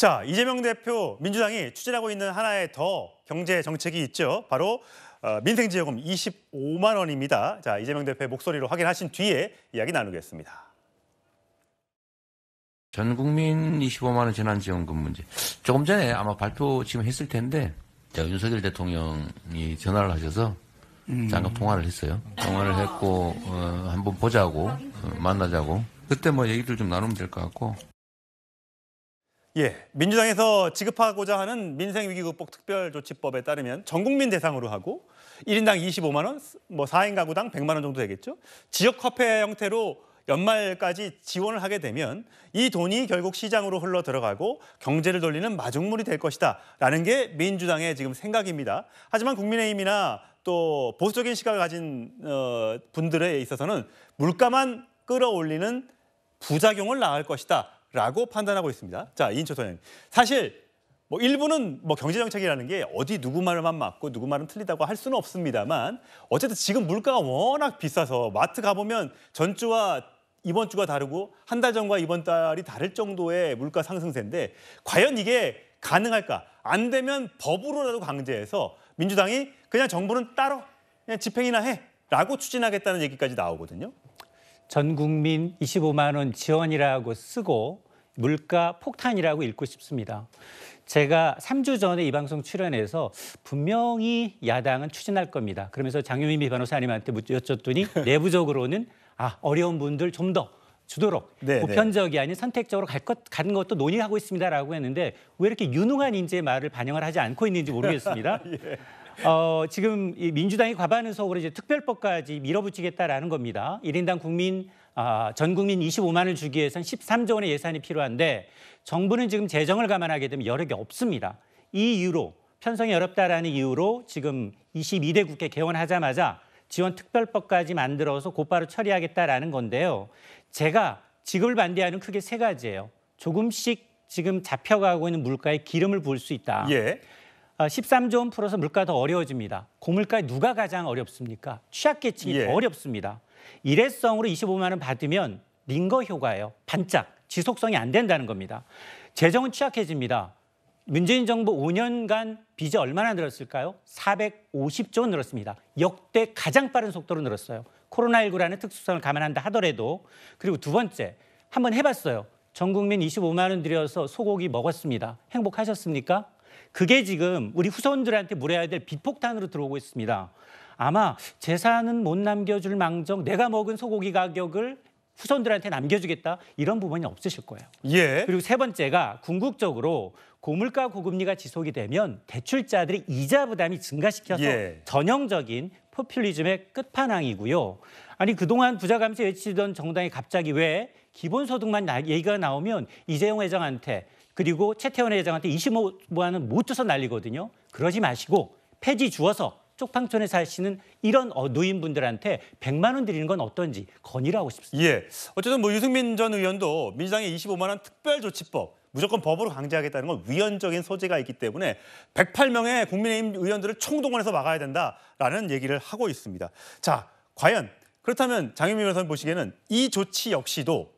자, 이재명 대표 민주당이 추진하고 있는 하나의 더 경제 정책이 있죠. 바로 어, 민생지원금 25만 원입니다. 자, 이재명 대표의 목소리로 확인하신 뒤에 이야기 나누겠습니다. 전 국민 25만 원 재난지원금 문제. 조금 전에 아마 발표 지금 했을 텐데 제가 윤석열 대통령이 전화를 하셔서 음. 잠깐 통화를 했어요. 통화를 했고 어, 한번 보자고 어, 만나자고 그때 뭐 얘기들 좀 나누면 될 것 같고 예, 민주당에서 지급하고자 하는 민생위기극복 특별조치법에 따르면 전국민 대상으로 하고 1인당2 5만 원, 뭐사인 가구당 1 0 0만원 정도 되겠죠. 지역 화폐 형태로 연말까지 지원을 하게 되면 이 돈이 결국 시장으로 흘러 들어가고 경제를 돌리는 마중물이 될 것이다라는 게 민주당의 지금 생각입니다. 하지만 국민의힘이나 또 보수적인 시각을 가진 어, 분들에 있어서는 물가만 끌어올리는 부작용을 낳을 것이다. 라고 판단하고 있습니다. 자, 이인초 소님 사실 뭐 일부는 뭐 경제정책이라는 게 어디 누구 말만 맞고 누구 말은 틀리다고 할 수는 없습니다만 어쨌든 지금 물가가 워낙 비싸서 마트 가보면 전주와 이번 주가 다르고 한 달 전과 이번 달이 다를 정도의 물가 상승세인데 과연 이게 가능할까? 안 되면 법으로라도 강제해서 민주당이 그냥 정부는 따로 그냥 집행이나 해 라고 추진하겠다는 얘기까지 나오거든요. 전 국민 25만 원 지원이라고 쓰고 물가 폭탄이라고 읽고 싶습니다. 제가 3주 전에 이 방송 출연해서 분명히 야당은 추진할 겁니다. 그러면서 장유민 변호사님한테 여쭤더니 내부적으로는 아 어려운 분들 좀 더 주도록 네, 네, 보편적이 아닌 선택적으로 갈 것, 가는 것도 논의하고 있습니다라고 했는데 왜 이렇게 유능한 인재의 말을 반영을 하지 않고 있는지 모르겠습니다. 예. 어, 지금 이 민주당이 과반의석으로 이제 특별법까지 밀어붙이겠다라는 겁니다. 1인당 국민 아, 전 국민 25만을 주기 위해선 13조 원의 예산이 필요한데 정부는 지금 재정을 감안하게 되면 여력이 없습니다. 이 이유로 편성이 어렵다라는 이유로 지금 22대 국회 개원하자마자 지원 특별법까지 만들어서 곧바로 처리하겠다라는 건데요. 제가 지급을 반대하는 크게 세 가지예요. 조금씩 지금 잡혀가고 있는 물가에 기름을 부을 수 있다. 예. 13조 아, 원 풀어서 물가 더 어려워집니다. 고물가에 누가 가장 어렵습니까? 취약계층이 예. 더 어렵습니다. 일회성으로 25만 원 받으면 링거 효과예요. 반짝, 지속성이 안 된다는 겁니다. 재정은 취약해집니다. 문재인 정부 5년간 빚이 얼마나 늘었을까요? 450조 원 늘었습니다. 역대 가장 빠른 속도로 늘었어요. 코로나19라는 특수성을 감안한다 하더라도 그리고 두 번째 한번 해봤어요. 전 국민 25만 원 들여서 소고기 먹었습니다. 행복하셨습니까? 그게 지금 우리 후손들한테 물어야 될 비폭탄으로 들어오고 있습니다. 아마 재산은 못 남겨줄 망정 내가 먹은 소고기 가격을 후손들한테 남겨주겠다 이런 부분이 없으실 거예요. 예. 그리고 세 번째가 궁극적으로 고물가 고금리가 지속이 되면 대출자들이 이자 부담이 증가시켜서 예. 전형적인 포퓰리즘의 끝판왕이고요. 아니 그동안 부자 감세 외치던 정당이 갑자기 왜 기본소득만 얘기가 나오면 이재용 회장한테 그리고 최태원 회장한테 2 5만원못 줘서 난리거든요. 그러지 마시고 폐지 주어서 쪽방촌에 사시는 이런 어, 노인분들한테 100만 원 드리는 건 어떤지 건의를 하고 싶습니다. 예. 어쨌든 뭐 유승민 전 의원도 민주당의 25만 원 특별조치법 무조건 법으로 강제하겠다는 건 위헌적인 소재가 있기 때문에 108명의 국민의힘 의원들을 총동원해서 막아야 된다라는 얘기를 하고 있습니다. 자, 과연 그렇다면 장윤미 변호사님 보시기에는 이 조치 역시도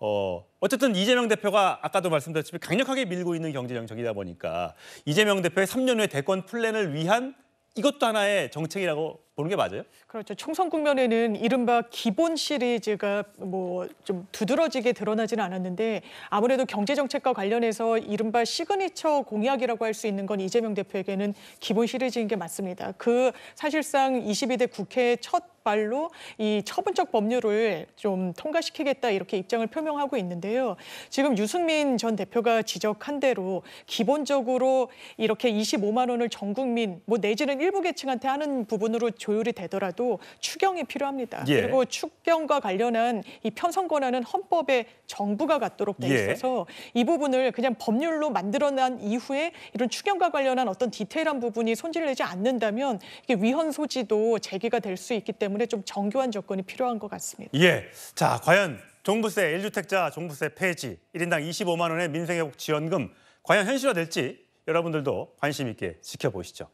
어, 어쨌든 이재명 대표가 아까도 말씀드렸지만 강력하게 밀고 있는 경제 정책이다 보니까 이재명 대표의 3년 후의 대권 플랜을 위한 이것도 하나의 정책이라고 보는 게 맞아요? 그렇죠. 총선 국면에는 이른바 기본 시리즈가 뭐 좀 두드러지게 드러나지는 않았는데 아무래도 경제 정책과 관련해서 이른바 시그니처 공약이라고 할 수 있는 건 이재명 대표에게는 기본 시리즈인 게 맞습니다. 그 사실상 22대 국회 첫 발로 이 처분적 법률을 좀 통과시키겠다 이렇게 입장을 표명하고 있는데요. 지금 유승민 전 대표가 지적한 대로 기본적으로 이렇게 25만 원을 전 국민 뭐 내지는 일부 계층한테 하는 부분으로 조 조율이 되더라도 추경이 필요합니다. 예. 그리고 추경과 관련한 이 편성 권한은 헌법에 정부가 갖도록 돼 예. 있어서 예. 이 부분을 그냥 법률로 만들어난 이후에 이런 추경과 관련한 어떤 디테일한 부분이 손질내지 않는다면 이게 위헌 소지도 제기가 될 수 있기 때문에 좀 정교한 조건이 필요한 것 같습니다. 예. 자, 과연 종부세, 1주택자 종부세 폐지, 1인당 25만 원의 민생회복 지원금 과연 현실화될지 여러분들도 관심 있게 지켜보시죠.